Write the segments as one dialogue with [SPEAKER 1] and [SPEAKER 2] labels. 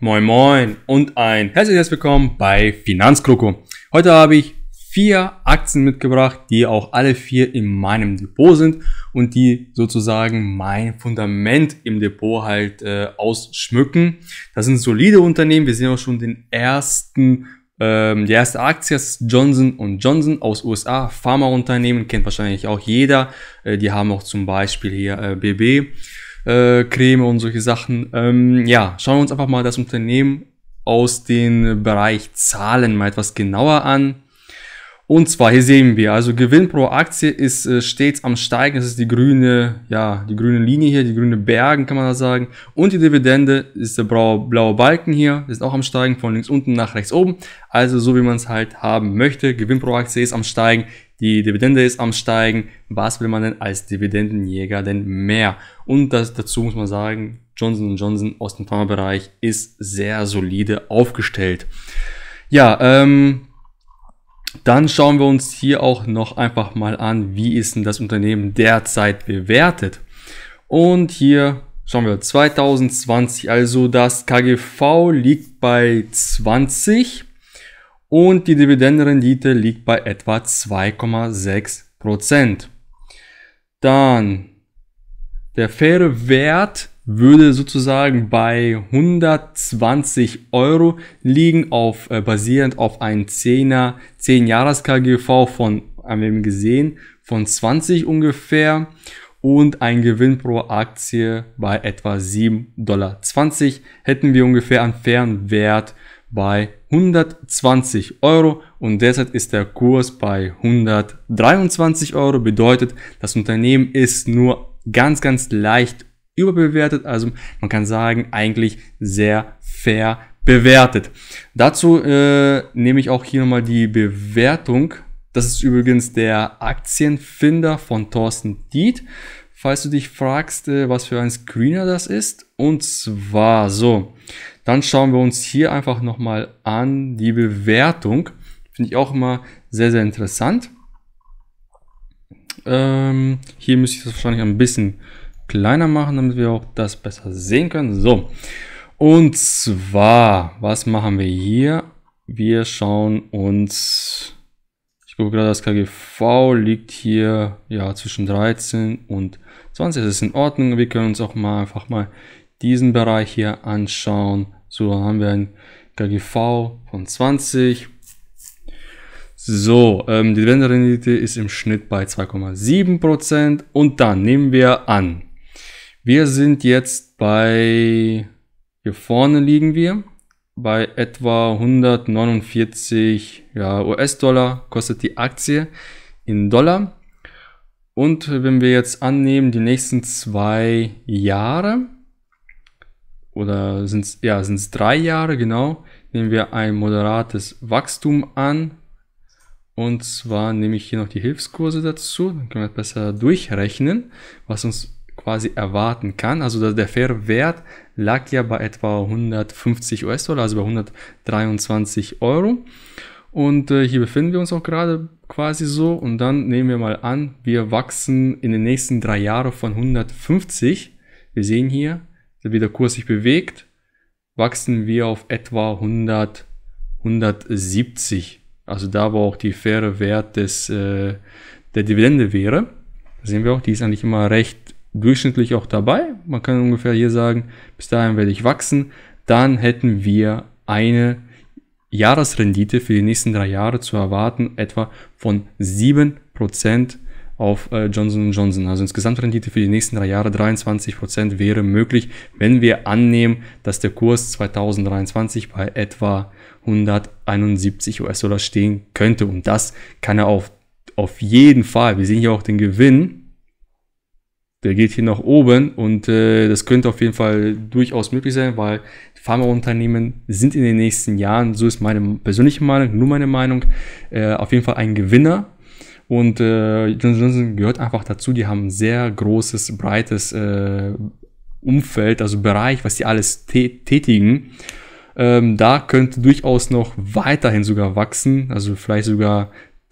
[SPEAKER 1] Moin Moin und ein herzliches Willkommen bei Finanzkroko. Heute habe ich vier Aktien mitgebracht, die auch alle vier in meinem Depot sind und die sozusagen mein Fundament im Depot halt äh, ausschmücken. Das sind solide Unternehmen. Wir sehen auch schon den ersten ähm, die erste Aktie ist Johnson Johnson aus USA, Pharmaunternehmen, kennt wahrscheinlich auch jeder. Äh, die haben auch zum Beispiel hier äh, BB äh, Creme und solche Sachen. Ähm, ja, schauen wir uns einfach mal das Unternehmen aus dem Bereich Zahlen mal etwas genauer an. Und zwar hier sehen wir, also Gewinn pro Aktie ist äh, stets am Steigen. Das ist die grüne, ja, die grüne Linie hier, die grüne Bergen kann man da sagen. Und die Dividende ist der blaue, blaue Balken hier, ist auch am Steigen von links unten nach rechts oben. Also so wie man es halt haben möchte. Gewinn pro Aktie ist am Steigen die Dividende ist am Steigen, was will man denn als Dividendenjäger denn mehr? Und das, dazu muss man sagen, Johnson Johnson aus dem Pharmabereich ist sehr solide aufgestellt. Ja, ähm, dann schauen wir uns hier auch noch einfach mal an, wie ist denn das Unternehmen derzeit bewertet. Und hier schauen wir 2020, also das KGV liegt bei 20 und die Dividendenrendite liegt bei etwa 2,6%. Dann der faire Wert würde sozusagen bei 120 Euro liegen, auf, äh, basierend auf einem 10er, 10 Jahres KGV von, haben wir eben gesehen, von 20 ungefähr und ein Gewinn pro Aktie bei etwa 7,20 Dollar. Hätten wir ungefähr einen fairen Wert bei 120 Euro und derzeit ist der Kurs bei 123 Euro. Bedeutet, das Unternehmen ist nur ganz, ganz leicht überbewertet. Also man kann sagen, eigentlich sehr fair bewertet. Dazu äh, nehme ich auch hier nochmal die Bewertung. Das ist übrigens der Aktienfinder von Thorsten Diet. Falls du dich fragst, äh, was für ein Screener das ist. Und zwar so. Dann schauen wir uns hier einfach nochmal an die Bewertung. Finde ich auch immer sehr, sehr interessant. Ähm, hier müsste ich das wahrscheinlich ein bisschen kleiner machen, damit wir auch das besser sehen können. So, und zwar, was machen wir hier? Wir schauen uns, ich gucke gerade, das KGV liegt hier ja zwischen 13 und 20, das ist in Ordnung. Wir können uns auch mal einfach mal diesen Bereich hier anschauen. So dann haben wir ein KGV von 20. So, ähm, die Dividendenrendite ist im Schnitt bei 2,7%. Und dann nehmen wir an, wir sind jetzt bei, hier vorne liegen wir, bei etwa 149 ja, US-Dollar kostet die Aktie in Dollar. Und wenn wir jetzt annehmen, die nächsten zwei Jahre, oder sind es ja, sind's drei Jahre, genau, nehmen wir ein moderates Wachstum an. Und zwar nehme ich hier noch die Hilfskurse dazu, dann können wir das besser durchrechnen, was uns quasi erwarten kann. Also der faire Wert lag ja bei etwa 150 US-Dollar, also bei 123 Euro. Und äh, hier befinden wir uns auch gerade quasi so. Und dann nehmen wir mal an, wir wachsen in den nächsten drei Jahren von 150. Wir sehen hier, wie der Kurs sich bewegt, wachsen wir auf etwa 100, 170. Also da, wo auch die faire Wert des, äh, der Dividende wäre. Da sehen wir auch, die ist eigentlich immer recht durchschnittlich auch dabei. Man kann ungefähr hier sagen, bis dahin werde ich wachsen. Dann hätten wir eine Jahresrendite für die nächsten drei Jahre zu erwarten, etwa von 7% auf äh, Johnson Johnson. Also insgesamt Rendite für die nächsten drei Jahre 23% wäre möglich, wenn wir annehmen, dass der Kurs 2023 bei etwa 171 US-Dollar stehen könnte. Und das kann er auf, auf jeden Fall. Wir sehen hier auch den Gewinn. Der geht hier nach oben und äh, das könnte auf jeden Fall durchaus möglich sein, weil Pharmaunternehmen sind in den nächsten Jahren, so ist meine persönliche Meinung, nur meine Meinung, äh, auf jeden Fall ein Gewinner und äh, Johnson Johnson gehört einfach dazu. Die haben ein sehr großes, breites äh, Umfeld, also Bereich, was die alles tätigen. Ähm, da könnte durchaus noch weiterhin sogar wachsen, also vielleicht sogar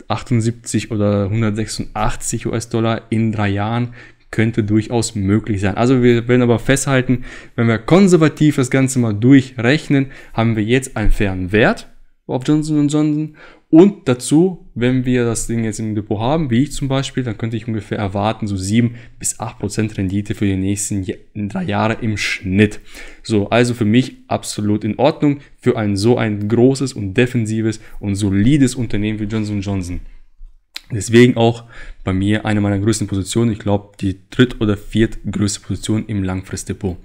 [SPEAKER 1] 78 oder 186 US-Dollar in drei Jahren könnte durchaus möglich sein. Also wir werden aber festhalten, wenn wir konservativ das Ganze mal durchrechnen, haben wir jetzt einen fairen Wert auf Johnson Johnson und dazu, wenn wir das Ding jetzt im Depot haben, wie ich zum Beispiel, dann könnte ich ungefähr erwarten, so 7 bis 8 Prozent Rendite für die nächsten drei Jahre im Schnitt. So, also für mich absolut in Ordnung für ein so ein großes und defensives und solides Unternehmen wie Johnson Johnson. Deswegen auch bei mir eine meiner größten Positionen. Ich glaube, die dritt- oder viertgrößte Position im Langfristdepot.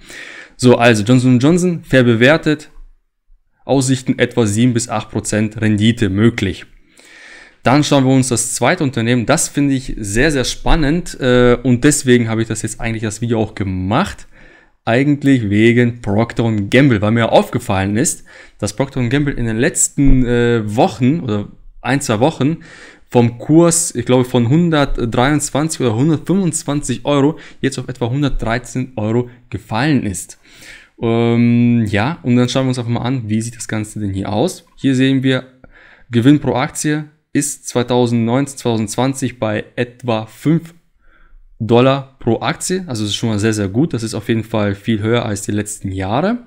[SPEAKER 1] So, also Johnson Johnson, fair bewertet, Aussichten etwa 7 bis 8 Prozent Rendite möglich. Dann schauen wir uns das zweite Unternehmen. Das finde ich sehr, sehr spannend äh, und deswegen habe ich das jetzt eigentlich das Video auch gemacht. Eigentlich wegen Procter Gamble, weil mir aufgefallen ist, dass Procter Gamble in den letzten äh, Wochen oder ein, zwei Wochen vom Kurs, ich glaube von 123 oder 125 Euro jetzt auf etwa 113 Euro gefallen ist. Ähm, ja, und dann schauen wir uns einfach mal an, wie sieht das Ganze denn hier aus. Hier sehen wir, Gewinn pro Aktie ist 2019, 2020 bei etwa 5 Dollar pro Aktie. Also das ist schon mal sehr, sehr gut. Das ist auf jeden Fall viel höher als die letzten Jahre.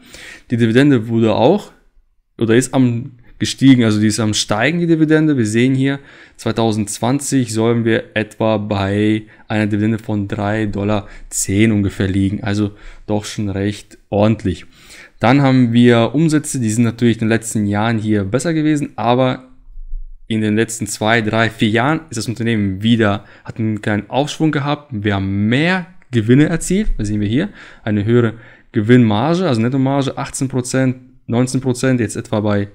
[SPEAKER 1] Die Dividende wurde auch oder ist am gestiegen. Also die ist am Steigen, die Dividende. Wir sehen hier, 2020 sollen wir etwa bei einer Dividende von 3,10 Dollar ungefähr liegen. Also doch schon recht ordentlich. Dann haben wir Umsätze, die sind natürlich in den letzten Jahren hier besser gewesen, aber in den letzten zwei, drei, vier Jahren ist das Unternehmen wieder, hat einen kleinen Aufschwung gehabt. Wir haben mehr Gewinne erzielt, das sehen wir hier, eine höhere Gewinnmarge, also Nettomarge 18%, 19%, jetzt etwa bei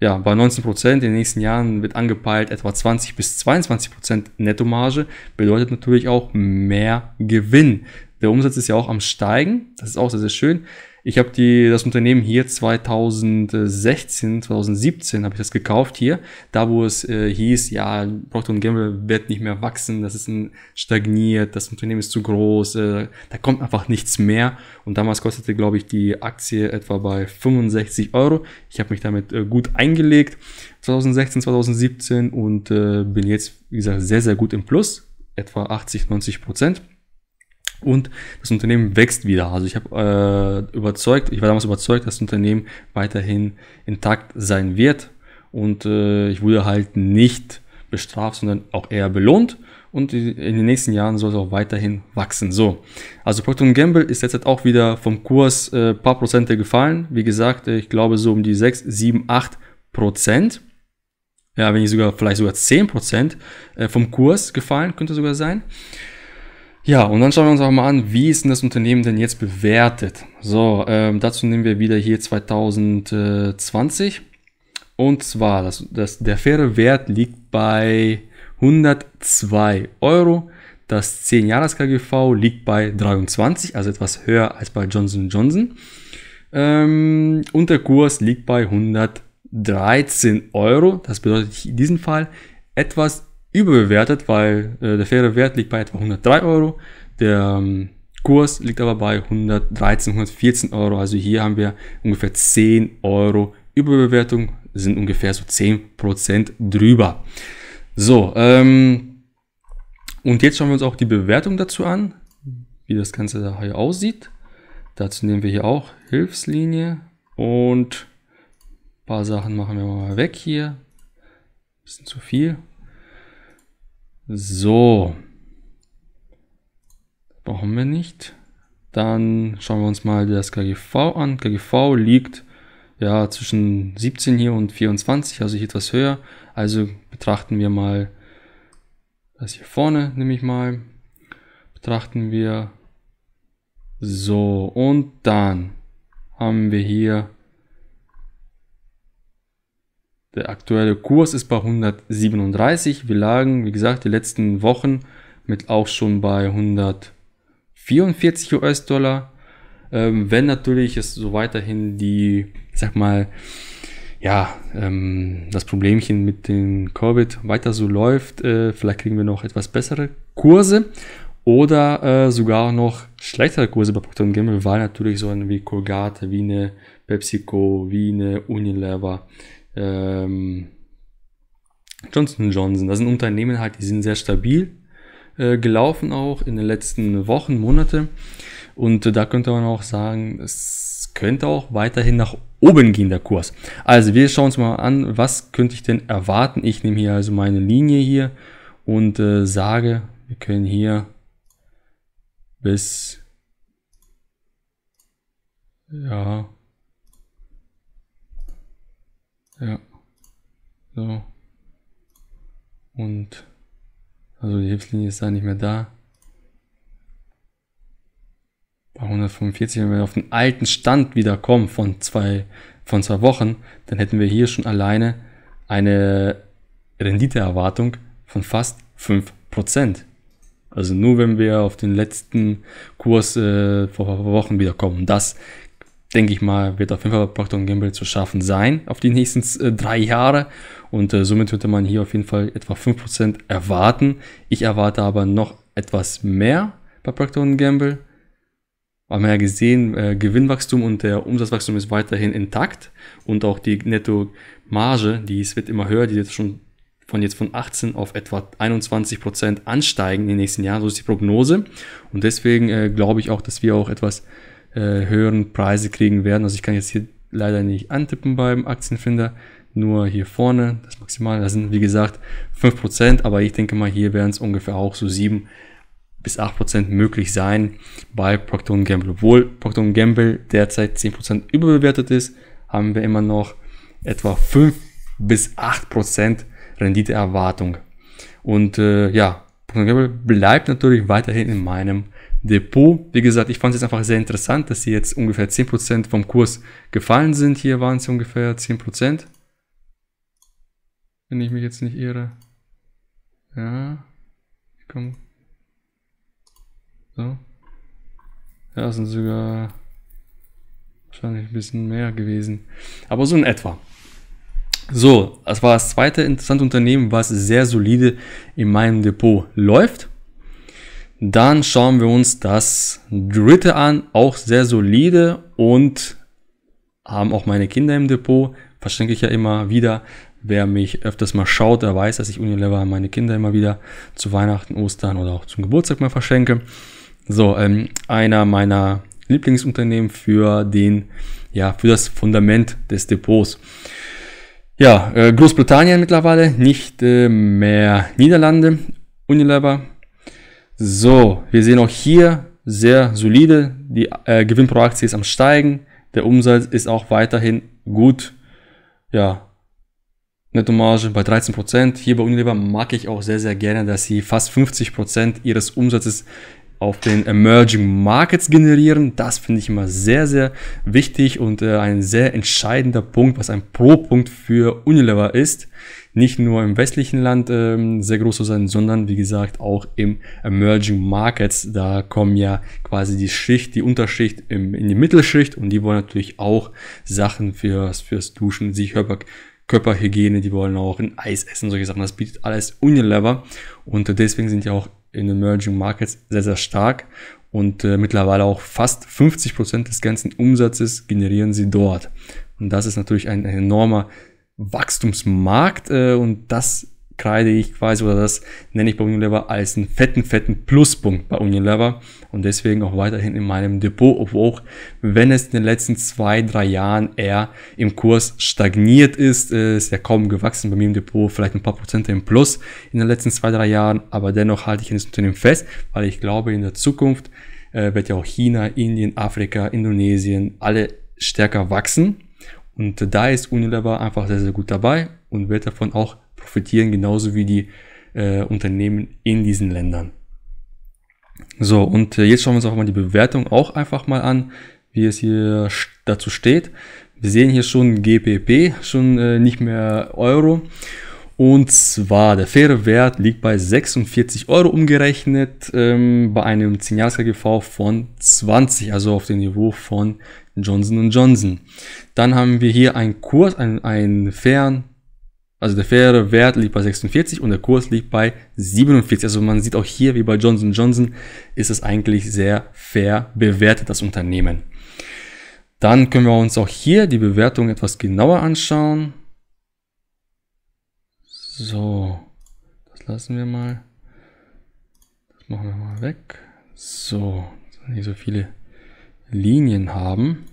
[SPEAKER 1] ja, bei 19 Prozent in den nächsten Jahren wird angepeilt etwa 20 bis 22 Prozent Nettomarge, bedeutet natürlich auch mehr Gewinn. Der Umsatz ist ja auch am Steigen, das ist auch sehr, sehr schön. Ich habe die, das Unternehmen hier 2016, 2017 habe ich das gekauft hier, da wo es äh, hieß, ja, Procter Gamble wird nicht mehr wachsen, das ist ein, stagniert, das Unternehmen ist zu groß, äh, da kommt einfach nichts mehr. Und damals kostete, glaube ich, die Aktie etwa bei 65 Euro. Ich habe mich damit äh, gut eingelegt, 2016, 2017 und äh, bin jetzt, wie gesagt, sehr, sehr gut im Plus, etwa 80, 90 Prozent. Und das Unternehmen wächst wieder. Also ich habe äh, überzeugt, ich war damals überzeugt, dass das Unternehmen weiterhin intakt sein wird. Und äh, ich wurde halt nicht bestraft, sondern auch eher belohnt. Und in den nächsten Jahren soll es auch weiterhin wachsen. So, also Procter Gamble ist jetzt auch wieder vom Kurs äh, paar Prozente gefallen. Wie gesagt, äh, ich glaube so um die 6, 7, 8 Prozent. Ja, wenn nicht sogar, vielleicht sogar 10 Prozent äh, vom Kurs gefallen, könnte sogar sein. Ja, und dann schauen wir uns auch mal an, wie ist denn das Unternehmen denn jetzt bewertet? So, ähm, dazu nehmen wir wieder hier 2020. Und zwar, das, das, der faire Wert liegt bei 102 Euro. Das 10-Jahres-KGV liegt bei 23, also etwas höher als bei Johnson Johnson. Ähm, und der Kurs liegt bei 113 Euro. Das bedeutet in diesem Fall etwas überbewertet, weil äh, der faire Wert liegt bei etwa 103 Euro, der ähm, Kurs liegt aber bei 113, 114 Euro. Also hier haben wir ungefähr 10 Euro Überbewertung, sind ungefähr so 10% drüber. So, ähm, und jetzt schauen wir uns auch die Bewertung dazu an, wie das Ganze da hier aussieht. Dazu nehmen wir hier auch Hilfslinie und ein paar Sachen machen wir mal weg hier. bisschen zu viel. So. Brauchen wir nicht. Dann schauen wir uns mal das KGV an. KGV liegt ja zwischen 17 hier und 24, also hier etwas höher. Also betrachten wir mal das hier vorne, nehme ich mal. Betrachten wir so und dann haben wir hier der aktuelle Kurs ist bei 137. Wir lagen, wie gesagt, die letzten Wochen mit auch schon bei 144 US-Dollar. Ähm, wenn natürlich es so weiterhin die, ich sag mal, ja, ähm, das Problemchen mit dem Covid weiter so läuft, äh, vielleicht kriegen wir noch etwas bessere Kurse oder äh, sogar noch schlechtere Kurse bei Procter Gamble, weil natürlich so eine wie Colgate, wie eine PepsiCo, wie eine Unilever, ähm, Johnson Johnson. Das sind Unternehmen halt, die sind sehr stabil äh, gelaufen auch in den letzten Wochen, Monate. Und äh, da könnte man auch sagen, es könnte auch weiterhin nach oben gehen, der Kurs. Also wir schauen uns mal an, was könnte ich denn erwarten. Ich nehme hier also meine Linie hier und äh, sage, wir können hier bis ja, ja. So. Und also die Hilfslinie ist da nicht mehr da. Bei 145, wenn wir auf den alten Stand wieder kommen von zwei, von zwei Wochen, dann hätten wir hier schon alleine eine Renditeerwartung von fast 5%. Also nur wenn wir auf den letzten Kurs äh, vor Wochen wiederkommen. das denke ich mal, wird auf jeden Fall bei Procter Gamble zu schaffen sein auf die nächsten äh, drei Jahre. Und äh, somit würde man hier auf jeden Fall etwa 5% erwarten. Ich erwarte aber noch etwas mehr bei Procter Gamble. Wir Haben ja gesehen, äh, Gewinnwachstum und der Umsatzwachstum ist weiterhin intakt. Und auch die Netto-Marge, die ist, wird immer höher, die wird schon von jetzt von 18 auf etwa 21 Prozent ansteigen in den nächsten Jahren. So ist die Prognose. Und deswegen äh, glaube ich auch, dass wir auch etwas äh, höheren Preise kriegen werden. Also ich kann jetzt hier leider nicht antippen beim Aktienfinder, nur hier vorne das Maximal. Das sind wie gesagt 5%, aber ich denke mal, hier werden es ungefähr auch so 7 bis 8% möglich sein bei Procter Gamble. Obwohl Procter Gamble derzeit 10% überbewertet ist, haben wir immer noch etwa 5 bis 8% Renditeerwartung. Und äh, ja, Procter Gamble bleibt natürlich weiterhin in meinem Depot. Wie gesagt, ich fand es jetzt einfach sehr interessant, dass sie jetzt ungefähr 10% vom Kurs gefallen sind. Hier waren es ungefähr 10%. Wenn ich mich jetzt nicht irre. Ja. Ich komm. So. Ja, sind sogar wahrscheinlich ein bisschen mehr gewesen. Aber so in etwa. So, das war das zweite interessante Unternehmen, was sehr solide in meinem Depot läuft. Dann schauen wir uns das dritte an, auch sehr solide und haben auch meine Kinder im Depot. Verschenke ich ja immer wieder. Wer mich öfters mal schaut, der weiß, dass ich Unilever meine Kinder immer wieder zu Weihnachten, Ostern oder auch zum Geburtstag mal verschenke. So, ähm, einer meiner Lieblingsunternehmen für den, ja, für das Fundament des Depots. Ja, äh, Großbritannien mittlerweile, nicht äh, mehr Niederlande. Unilever so, wir sehen auch hier sehr solide. Die äh, Gewinn pro Aktie ist am Steigen. Der Umsatz ist auch weiterhin gut. Ja, Nettomarge bei 13%. Hier bei Unilever mag ich auch sehr, sehr gerne, dass sie fast 50% ihres Umsatzes auf den Emerging Markets generieren. Das finde ich immer sehr, sehr wichtig und äh, ein sehr entscheidender Punkt, was ein Pro-Punkt für Unilever ist nicht nur im westlichen Land ähm, sehr groß zu sein, sondern wie gesagt auch im Emerging Markets. Da kommen ja quasi die Schicht, die Unterschicht im, in die Mittelschicht und die wollen natürlich auch Sachen fürs, fürs Duschen, sich Körper, Körperhygiene, die wollen auch ein Eis essen, solche Sachen. Das bietet alles Unilever und deswegen sind ja auch in Emerging Markets sehr, sehr stark und äh, mittlerweile auch fast 50% Prozent des ganzen Umsatzes generieren sie dort. Und das ist natürlich ein, ein enormer Wachstumsmarkt äh, und das kreide ich quasi oder das nenne ich bei Unilever als einen fetten, fetten Pluspunkt bei Unilever und deswegen auch weiterhin in meinem Depot, obwohl auch wenn es in den letzten zwei, drei Jahren eher im Kurs stagniert ist, äh, ist ja kaum gewachsen bei mir im Depot, vielleicht ein paar Prozent im Plus in den letzten zwei, drei Jahren, aber dennoch halte ich in das Unternehmen fest, weil ich glaube in der Zukunft äh, wird ja auch China, Indien, Afrika, Indonesien alle stärker wachsen und da ist Unilever einfach sehr, sehr gut dabei und wird davon auch profitieren, genauso wie die äh, Unternehmen in diesen Ländern. So, und äh, jetzt schauen wir uns auch mal die Bewertung auch einfach mal an, wie es hier dazu steht. Wir sehen hier schon GPP, schon äh, nicht mehr Euro. Und zwar, der faire Wert liegt bei 46 Euro umgerechnet, ähm, bei einem 10 jahres von 20, also auf dem Niveau von Johnson Johnson. Dann haben wir hier einen Kurs, einen, einen fairen, also der faire Wert liegt bei 46 und der Kurs liegt bei 47. Also man sieht auch hier, wie bei Johnson Johnson, ist es eigentlich sehr fair bewertet, das Unternehmen. Dann können wir uns auch hier die Bewertung etwas genauer anschauen. So, das lassen wir mal. Das machen wir mal weg. So, nicht so viele Linien haben.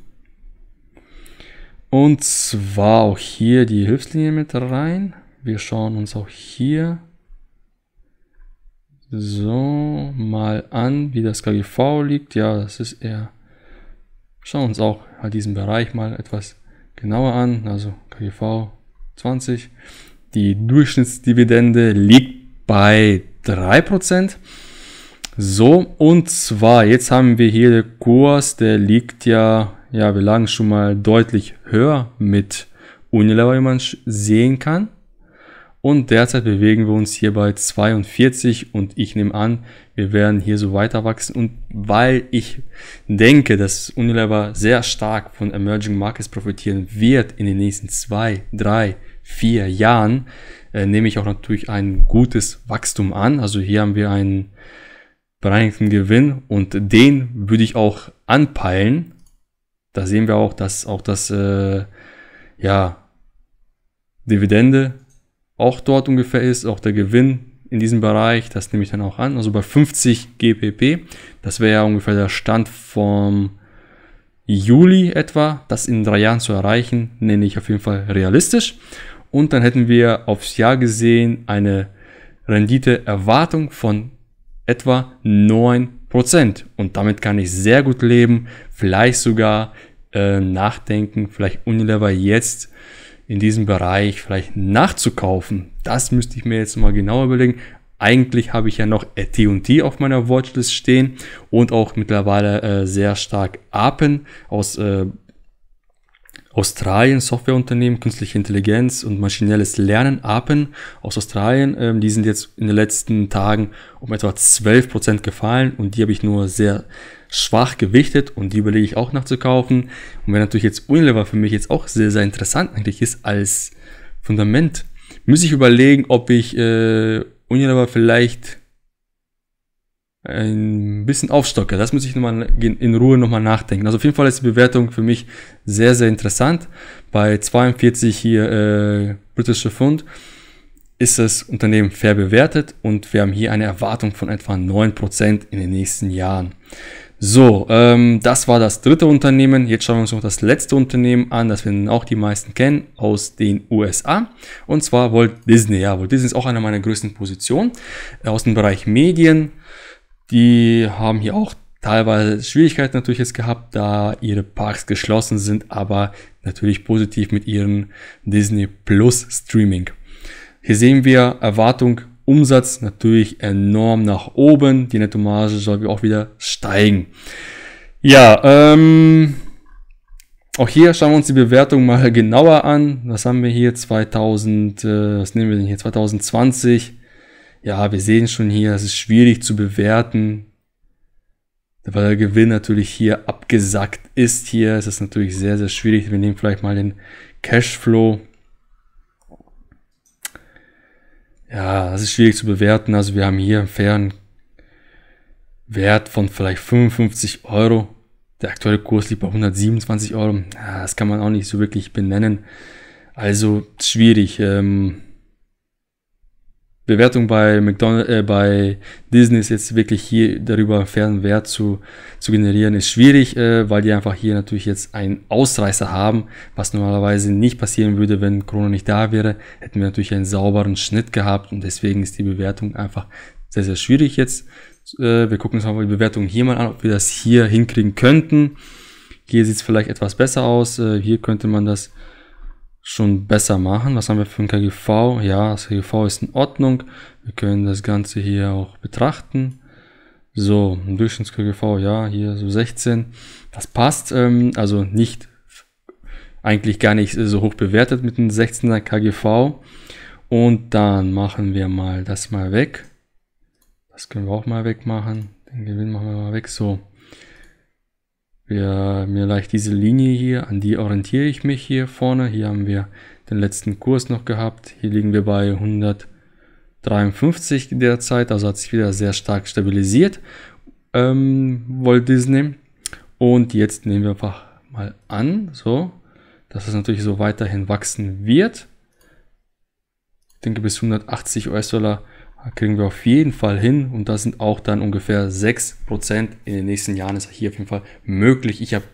[SPEAKER 1] Und zwar auch hier die Hilfslinie mit rein. Wir schauen uns auch hier so mal an, wie das KGV liegt. Ja, das ist eher... Schauen uns auch diesen Bereich mal etwas genauer an. Also KGV 20. Die Durchschnittsdividende liegt bei 3%. So, und zwar, jetzt haben wir hier den Kurs, der liegt ja, ja, wir lagen schon mal deutlich höher mit Unilever, wie man sehen kann. Und derzeit bewegen wir uns hier bei 42 und ich nehme an, wir werden hier so weiter wachsen. Und weil ich denke, dass Unilever sehr stark von Emerging Markets profitieren wird in den nächsten zwei, drei, vier Jahren, äh, nehme ich auch natürlich ein gutes Wachstum an. Also hier haben wir einen bereinigten Gewinn und den würde ich auch anpeilen. Da sehen wir auch, dass auch das äh, ja, Dividende auch dort ungefähr ist, auch der Gewinn in diesem Bereich, das nehme ich dann auch an, also bei 50 GPP, das wäre ja ungefähr der Stand vom Juli etwa, das in drei Jahren zu erreichen, nenne ich auf jeden Fall realistisch. Und dann hätten wir aufs Jahr gesehen eine Renditeerwartung von etwa 9%. Und damit kann ich sehr gut leben, vielleicht sogar äh, nachdenken, vielleicht Unilever jetzt in diesem Bereich vielleicht nachzukaufen. Das müsste ich mir jetzt mal genauer überlegen. Eigentlich habe ich ja noch AT&T auf meiner Watchlist stehen und auch mittlerweile äh, sehr stark Apen aus äh, Australien, Softwareunternehmen, künstliche Intelligenz und maschinelles Lernen, Apen aus Australien, ähm, die sind jetzt in den letzten Tagen um etwa 12% gefallen und die habe ich nur sehr schwach gewichtet und die überlege ich auch nachzukaufen. Und wenn natürlich jetzt Unilever für mich jetzt auch sehr, sehr interessant eigentlich ist als Fundament, muss ich überlegen, ob ich äh, Unilever vielleicht ein bisschen aufstocke. Das muss ich nochmal in Ruhe nochmal nachdenken. Also auf jeden Fall ist die Bewertung für mich sehr, sehr interessant. Bei 42 hier äh, britische Pfund ist das Unternehmen fair bewertet und wir haben hier eine Erwartung von etwa 9% in den nächsten Jahren. So, ähm, das war das dritte Unternehmen. Jetzt schauen wir uns noch das letzte Unternehmen an, das wir auch die meisten kennen, aus den USA. Und zwar Walt Disney. Ja, Walt Disney ist auch eine meiner größten Positionen aus dem Bereich Medien, die haben hier auch teilweise Schwierigkeiten natürlich jetzt gehabt, da ihre Parks geschlossen sind, aber natürlich positiv mit ihrem Disney Plus Streaming. Hier sehen wir Erwartung, Umsatz natürlich enorm nach oben. Die Nettomarge soll auch wieder steigen. Ja, ähm, auch hier schauen wir uns die Bewertung mal genauer an. Was haben wir hier? 2000, äh, was nehmen wir denn hier? 2020 ja, wir sehen schon hier, es ist schwierig zu bewerten, weil der Gewinn natürlich hier abgesackt ist. Hier es ist es natürlich sehr, sehr schwierig. Wir nehmen vielleicht mal den Cashflow. Ja, das ist schwierig zu bewerten. Also wir haben hier einen fairen Wert von vielleicht 55 Euro. Der aktuelle Kurs liegt bei 127 Euro. Ja, das kann man auch nicht so wirklich benennen. Also schwierig. Ähm, Bewertung bei, McDonald äh, bei Disney ist jetzt wirklich hier darüber fairen Wert zu, zu generieren, ist schwierig, äh, weil die einfach hier natürlich jetzt einen Ausreißer haben, was normalerweise nicht passieren würde, wenn Corona nicht da wäre, hätten wir natürlich einen sauberen Schnitt gehabt und deswegen ist die Bewertung einfach sehr, sehr schwierig jetzt. Äh, wir gucken uns mal die Bewertung hier mal an, ob wir das hier hinkriegen könnten. Hier sieht es vielleicht etwas besser aus, Äh, hier könnte man das schon besser machen. Was haben wir für ein KGV? Ja, das KGV ist in Ordnung. Wir können das Ganze hier auch betrachten. So, Durchschnitts-KGV, ja, hier so 16. Das passt, ähm, also nicht, eigentlich gar nicht so hoch bewertet mit einem 16er KGV. Und dann machen wir mal das mal weg. Das können wir auch mal wegmachen. Den Gewinn machen wir mal weg. So, wir, mir leicht diese Linie hier, an die orientiere ich mich hier vorne. Hier haben wir den letzten Kurs noch gehabt. Hier liegen wir bei 153 derzeit, also hat sich wieder sehr stark stabilisiert ähm, Walt Disney. Und jetzt nehmen wir einfach mal an, so, dass es natürlich so weiterhin wachsen wird. Ich denke, bis 180 US-Dollar kriegen wir auf jeden Fall hin und das sind auch dann ungefähr 6% in den nächsten Jahren ist hier auf jeden Fall möglich. Ich habe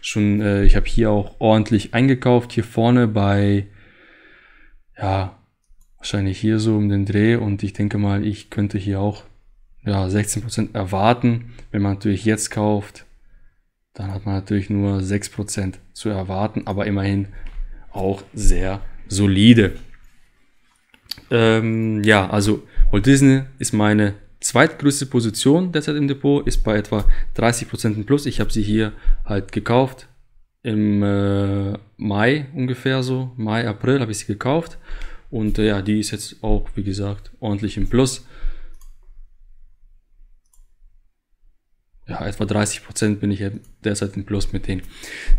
[SPEAKER 1] schon, äh, ich habe hier auch ordentlich eingekauft, hier vorne bei, ja, wahrscheinlich hier so um den Dreh und ich denke mal, ich könnte hier auch ja, 16% erwarten. Wenn man natürlich jetzt kauft, dann hat man natürlich nur 6% zu erwarten, aber immerhin auch sehr solide. Ähm, ja, also Walt Disney ist meine zweitgrößte Position derzeit im Depot, ist bei etwa 30% plus. Ich habe sie hier halt gekauft im äh, Mai ungefähr so, Mai, April habe ich sie gekauft. Und äh, ja, die ist jetzt auch, wie gesagt, ordentlich im Plus. ja, etwa 30 bin ich derzeit im Plus mit denen.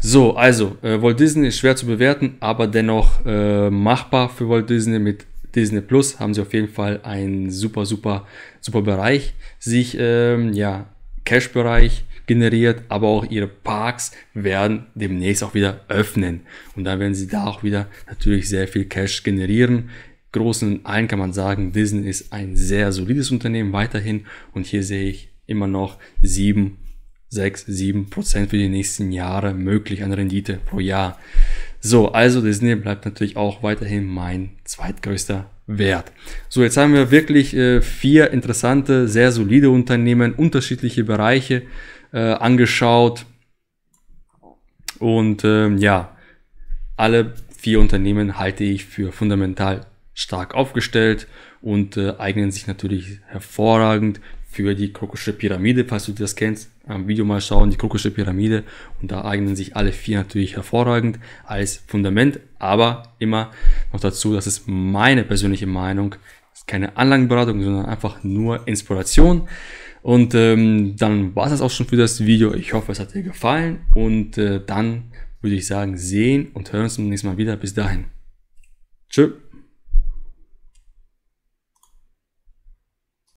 [SPEAKER 1] So, also äh, Walt Disney ist schwer zu bewerten, aber dennoch äh, machbar für Walt Disney mit Disney Plus haben sie auf jeden Fall einen super, super, super Bereich sich, ähm, ja, Cash-Bereich generiert, aber auch ihre Parks werden demnächst auch wieder öffnen. Und dann werden sie da auch wieder natürlich sehr viel Cash generieren. Großen allen kann man sagen, Disney ist ein sehr solides Unternehmen weiterhin und hier sehe ich immer noch 7, 6, 7 Prozent für die nächsten Jahre möglich an Rendite pro Jahr. So, also Disney bleibt natürlich auch weiterhin mein zweitgrößter Wert. So, jetzt haben wir wirklich äh, vier interessante, sehr solide Unternehmen, unterschiedliche Bereiche äh, angeschaut. Und ähm, ja, alle vier Unternehmen halte ich für fundamental stark aufgestellt und äh, eignen sich natürlich hervorragend für die krokusche Pyramide, falls du das kennst, am Video mal schauen, die krokusche Pyramide und da eignen sich alle vier natürlich hervorragend als Fundament, aber immer noch dazu, das ist meine persönliche Meinung, ist keine Anlagenberatung, sondern einfach nur Inspiration. Und ähm, dann war es auch schon für das Video. Ich hoffe, es hat dir gefallen und äh, dann würde ich sagen, sehen und hören uns zum nächsten Mal wieder. Bis dahin. Tschüss.